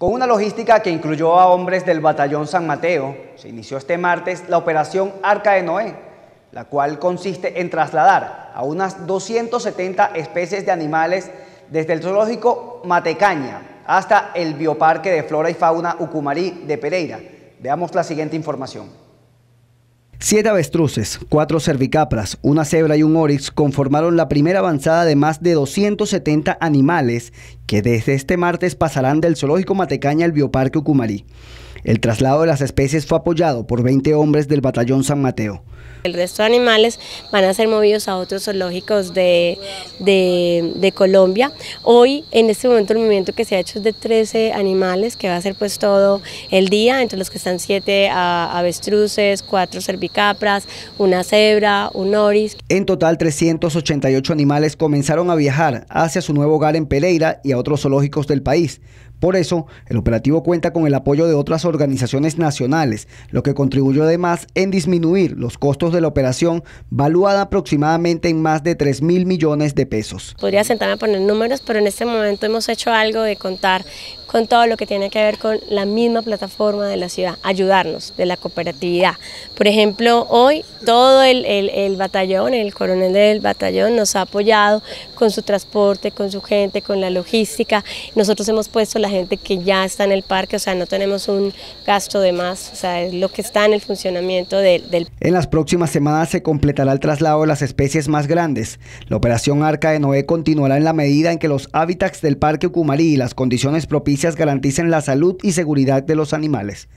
Con una logística que incluyó a hombres del Batallón San Mateo, se inició este martes la operación Arca de Noé, la cual consiste en trasladar a unas 270 especies de animales desde el zoológico Matecaña hasta el bioparque de flora y fauna Ucumarí de Pereira. Veamos la siguiente información. Siete avestruces, cuatro cervicapras, una cebra y un orix conformaron la primera avanzada de más de 270 animales que desde este martes pasarán del zoológico Matecaña al bioparque Ucumarí. El traslado de las especies fue apoyado por 20 hombres del batallón San Mateo. El resto de animales van a ser movidos a otros zoológicos de, Colombia. Hoy, en este momento, el movimiento que se ha hecho es de 13 animales, que va a ser pues todo el día, entre los que están siete avestruces, cuatro cervicapras capras, una cebra, un oris. En total, 388 animales comenzaron a viajar hacia su nuevo hogar en Pereira y a otros zoológicos del país por eso, el operativo cuenta con el apoyo de otras organizaciones nacionales, lo que contribuyó además en disminuir los costos de la operación, valuada aproximadamente en más de 3 mil millones de pesos. Podría sentarme a poner números, pero en este momento hemos hecho algo de contar con todo lo que tiene que ver con la misma plataforma de la ciudad, ayudarnos de la cooperatividad. Por ejemplo, hoy todo el, el, batallón, el coronel del batallón nos ha apoyado con su transporte, con su gente, con la logística. Nosotros hemos puesto la gente que ya está en el parque, o sea, no tenemos un gasto de más, o sea, es lo que está en el funcionamiento del, del... En las próximas semanas se completará el traslado de las especies más grandes. La operación Arca de Noé continuará en la medida en que los hábitats del parque Ucumarí y las condiciones propicias garanticen la salud y seguridad de los animales.